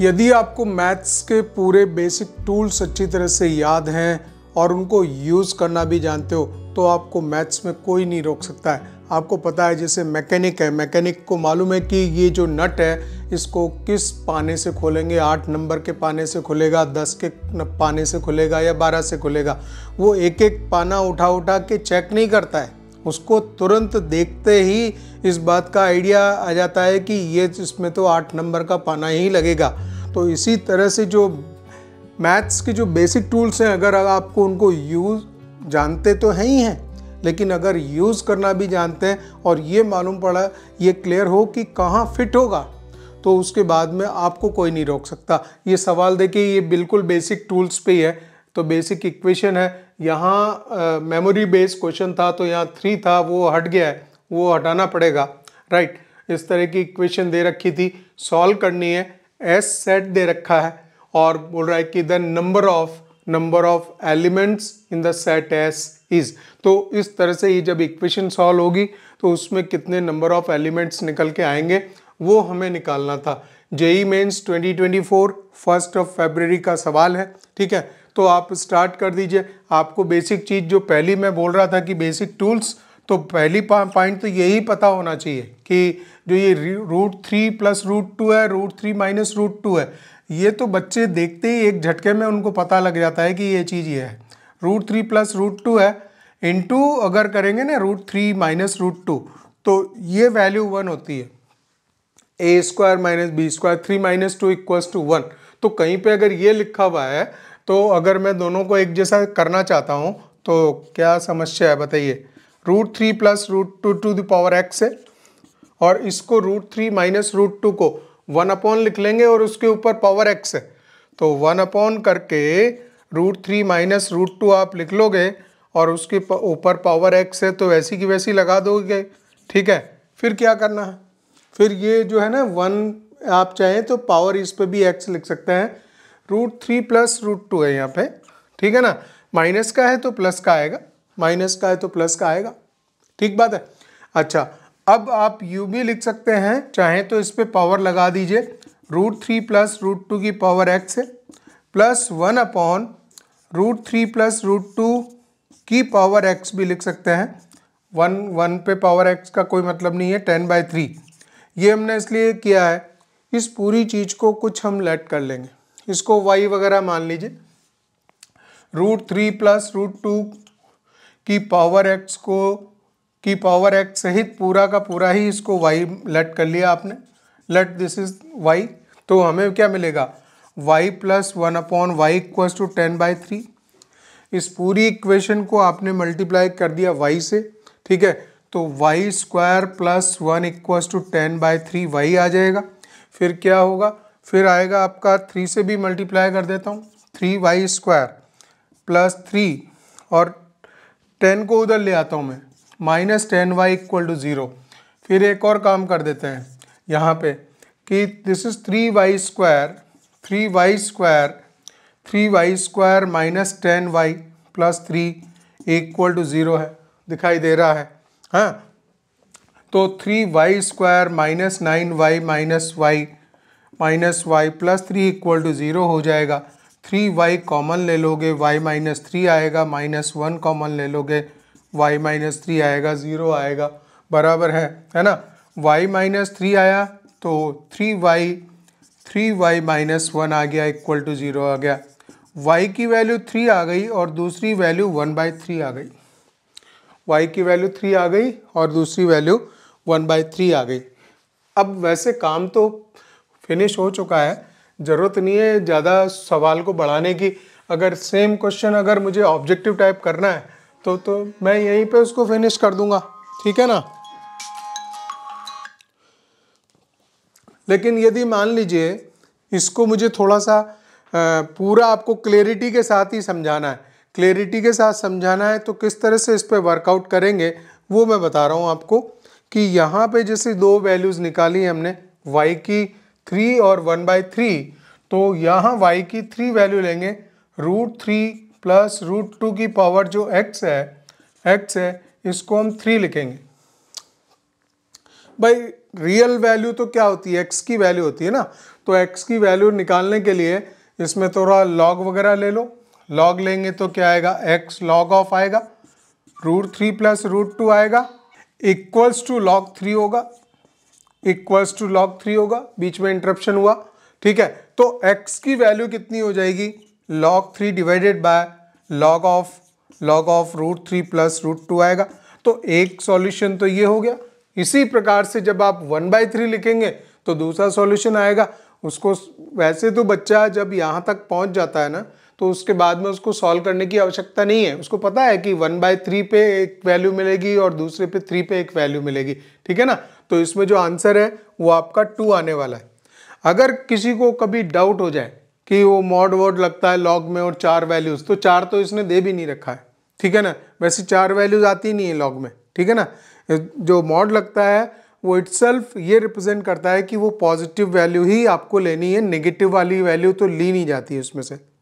यदि आपको मैथ्स के पूरे बेसिक टूल्स अच्छी तरह से याद हैं और उनको यूज़ करना भी जानते हो तो आपको मैथ्स में कोई नहीं रोक सकता है आपको पता है जैसे मैकेनिक है मैकेनिक को मालूम है कि ये जो नट है इसको किस पाने से खोलेंगे आठ नंबर के पाने से खुलेगा दस के पाने से खुलेगा या बारह से खुलेगा वो एक एक पाना उठा उठा के चेक नहीं करता है उसको तुरंत देखते ही इस बात का आइडिया आ जाता है कि ये इसमें तो आठ नंबर का पाना ही लगेगा तो इसी तरह से जो मैथ्स के जो बेसिक टूल्स हैं अगर आपको उनको यूज़ जानते तो हैं ही हैं लेकिन अगर यूज़ करना भी जानते हैं और ये मालूम पड़ा ये क्लियर हो कि कहाँ फिट होगा तो उसके बाद में आपको कोई नहीं रोक सकता ये सवाल देखिए ये बिल्कुल बेसिक टूल्स पे ही है तो बेसिक इक्वेशन है यहाँ मेमोरी बेस्ड क्वेश्चन था तो यहाँ थ्री था वो हट गया है वो हटाना पड़ेगा राइट right. इस तरह की इक्वेशन दे रखी थी सॉल्व करनी है एस सेट दे रखा है और बोल रहा है कि the number of number of elements in the set S is तो इस तरह से ये जब इक्वेशन सॉल्व होगी तो उसमें कितने नंबर ऑफ एलिमेंट्स निकल के आएंगे वो हमें निकालना था JEE Mains 2024 first of February का सवाल है ठीक है तो आप स्टार्ट कर दीजिए आपको बेसिक चीज़ जो पहली मैं बोल रहा था कि बेसिक टूल्स तो पहली पॉइंट तो यही पता होना चाहिए कि जो ये root three plus root two है root three minus root two है ये तो बच्चे देखते ही एक झटके में उनको पता लग जाता है कि ये चीज़ ये है root three plus root two है इनटू अगर करेंगे ना root three minus root two तो ये वैल्यू वन होती है A square minus B square three minus two equals to one तो कहीं पे अगर ये लिखा हुआ है तो अगर मैं दोनों को एक जैसा करना चाहता हूँ तो क्या समस्या है बताइए root three plus root two to the power X है और इसको root three minus root two को वन अपॉन लिख लेंगे और उसके ऊपर पावर एक्स है तो वन अपॉन करके root three minus root two आप लिख लोगे और उसके ऊपर पावर एक्स है तो वैसी की वैसी लगा दोगे ठीक है फिर क्या करना है फिर ये जो है ना वन आप चाहें तो पावर इस पर भी एक्स लिख सकते हैं root three plus root two है यहाँ पे ठीक है ना माइनस का है तो प्लस का आएगा माइनस का है तो प्लस का आएगा ठीक बात है अच्छा अब आप यू भी लिख सकते हैं चाहे तो इस पर पावर लगा दीजिए root three plus root two की पावर एक्स है plus one upon root three plus root two की पावर एक्स भी लिख सकते हैं वन वन पे पावर एक्स का कोई मतलब नहीं है टेन बाय थ्री ये हमने इसलिए किया है इस पूरी चीज़ को कुछ हम लेट कर लेंगे इसको वाई वगैरह मान लीजिए root three plus root two की पावर x को की पावर x सहित पूरा का पूरा ही इसको वाई लट कर लिया आपने लेट दिस इज वाई तो हमें क्या मिलेगा Y plus one upon Y equal to ten by three इस पूरी इक्वेशन को आपने मल्टीप्लाई कर दिया वाई से ठीक है तो Y square plus one equal to ten by three Y आ जाएगा फिर क्या होगा फिर आएगा आपका थ्री से भी मल्टीप्लाई कर देता हूँ three Y square plus three और टेन को उधर ले आता हूँ मैं minus ten Y equal to zero फिर एक और काम कर देते हैं यहाँ पे कि this is three Y square three Y square three Y square minus ten Y plus three equal to zero है दिखाई दे रहा है हाँ तो three Y square minus nine Y minus Y minus Y plus three equal to zero हो जाएगा three Y common ले लोगे वाई माइनस थ्री आएगा माइनस वन कॉमन ले लोगे वाई माइनस थ्री आएगा ज़ीरो आएगा बराबर है है ना वाई माइनस थ्री आया तो three Y three Y minus one आ गया इक्वल टू ज़ीरो आ गया वाई की वैल्यू थ्री आ गई और दूसरी वैल्यू वन बाई थ्री आ गई वाई की वैल्यू थ्री आ गई और दूसरी वैल्यू वन बाई थ्री आ गई अब वैसे काम तो फिनिश हो चुका है ज़रूरत नहीं है ज़्यादा सवाल को बढ़ाने की अगर सेम क्वेश्चन अगर मुझे ऑब्जेक्टिव टाइप करना है तो तो मैं यहीं पे उसको फिनिश कर दूंगा ठीक है ना लेकिन यदि मान लीजिए इसको मुझे थोड़ा सा पूरा आपको क्लेरिटी के साथ ही समझाना है क्लेरिटी के साथ समझाना है तो किस तरह से इस पर वर्कआउट करेंगे वो मैं बता रहा हूँ आपको कि यहाँ पे जैसे दो वैल्यूज़ निकाली हमने वाई की थ्री और वन बाई थ्री तो यहाँ वाई की थ्री वैल्यू लेंगे root three plus root two की पावर जो एक्स है एक्स है इसको हम थ्री लिखेंगे भाई रियल वैल्यू तो क्या होती है एक्स की वैल्यू होती है ना तो एक्स की वैल्यू निकालने के लिए इसमें थोड़ा लॉग वगैरह ले लो लॉग लेंगे तो क्या आएगा एक्स लॉग ऑफ आएगा root three plus root two आएगा इक्वल्स टू लॉग थ्री होगा इक्वल्स टू लॉग थ्री होगा बीच में इंटरप्शन हुआ ठीक है तो एक्स की वैल्यू कितनी हो जाएगी log three divided by log of log of root three plus root two आएगा तो एक सॉल्यूशन तो ये हो गया इसी प्रकार से जब आप वन बाय थ्री लिखेंगे तो दूसरा सॉल्यूशन आएगा उसको वैसे तो बच्चा जब यहाँ तक पहुँच जाता है ना तो उसके बाद में उसको सॉल्व करने की आवश्यकता नहीं है उसको पता है कि वन बाय थ्री पे एक वैल्यू मिलेगी और दूसरे पे थ्री पे एक वैल्यू मिलेगी ठीक है ना तो इसमें जो आंसर है वो आपका टू आने वाला है अगर किसी को कभी डाउट हो जाए कि वो मॉड वर्ड लगता है लॉग में और चार वैल्यूज़ तो चार तो इसने दे भी नहीं रखा है ठीक है ना वैसे चार वैल्यूज़ आती नहीं है लॉग में ठीक है ना जो मॉड लगता है वो इट्सल्फ ये रिप्रेजेंट करता है कि वो पॉजिटिव वैल्यू ही आपको लेनी है नेगेटिव वाली वैल्यू तो ली नहीं जाती है उसमें से